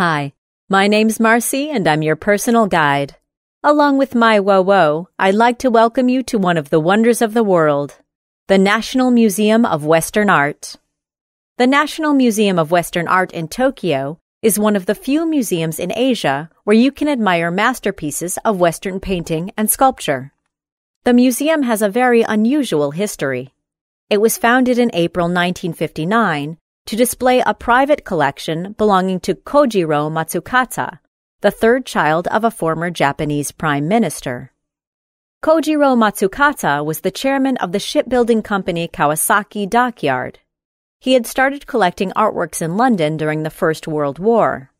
Hi, my name's Marcy, and I'm your personal guide. Along with my Wo Wo, I'd like to welcome you to one of the wonders of the world the National Museum of Western Art. The National Museum of Western Art in Tokyo is one of the few museums in Asia where you can admire masterpieces of Western painting and sculpture. The museum has a very unusual history. It was founded in April 1959 to display a private collection belonging to Kojiro Matsukata, the third child of a former Japanese prime minister. Kojiro Matsukata was the chairman of the shipbuilding company Kawasaki Dockyard. He had started collecting artworks in London during the First World War.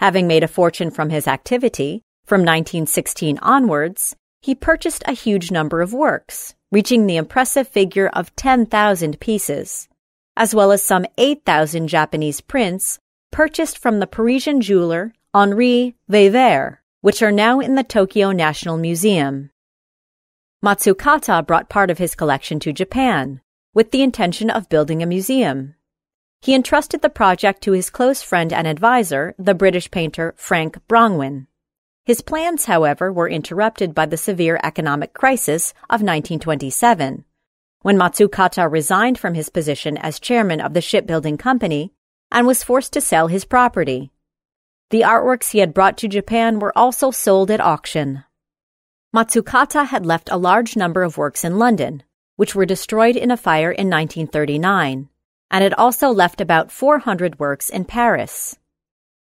Having made a fortune from his activity, from 1916 onwards, he purchased a huge number of works, reaching the impressive figure of 10,000 pieces as well as some 8,000 Japanese prints purchased from the Parisian jeweler Henri Vever, which are now in the Tokyo National Museum. Matsukata brought part of his collection to Japan with the intention of building a museum. He entrusted the project to his close friend and advisor, the British painter Frank Bronwyn. His plans, however, were interrupted by the severe economic crisis of 1927, when Matsukata resigned from his position as chairman of the shipbuilding company and was forced to sell his property. The artworks he had brought to Japan were also sold at auction. Matsukata had left a large number of works in London, which were destroyed in a fire in 1939, and had also left about 400 works in Paris.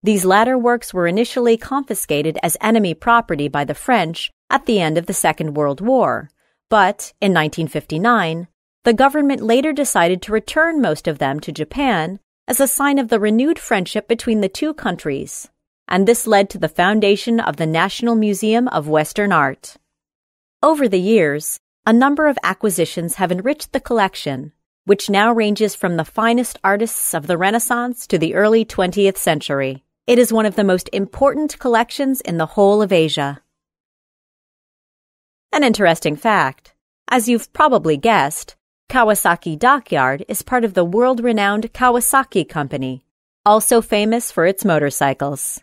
These latter works were initially confiscated as enemy property by the French at the end of the Second World War, but in 1959, the government later decided to return most of them to Japan as a sign of the renewed friendship between the two countries, and this led to the foundation of the National Museum of Western Art. Over the years, a number of acquisitions have enriched the collection, which now ranges from the finest artists of the Renaissance to the early 20th century. It is one of the most important collections in the whole of Asia. An interesting fact. As you've probably guessed, Kawasaki Dockyard is part of the world renowned Kawasaki Company, also famous for its motorcycles.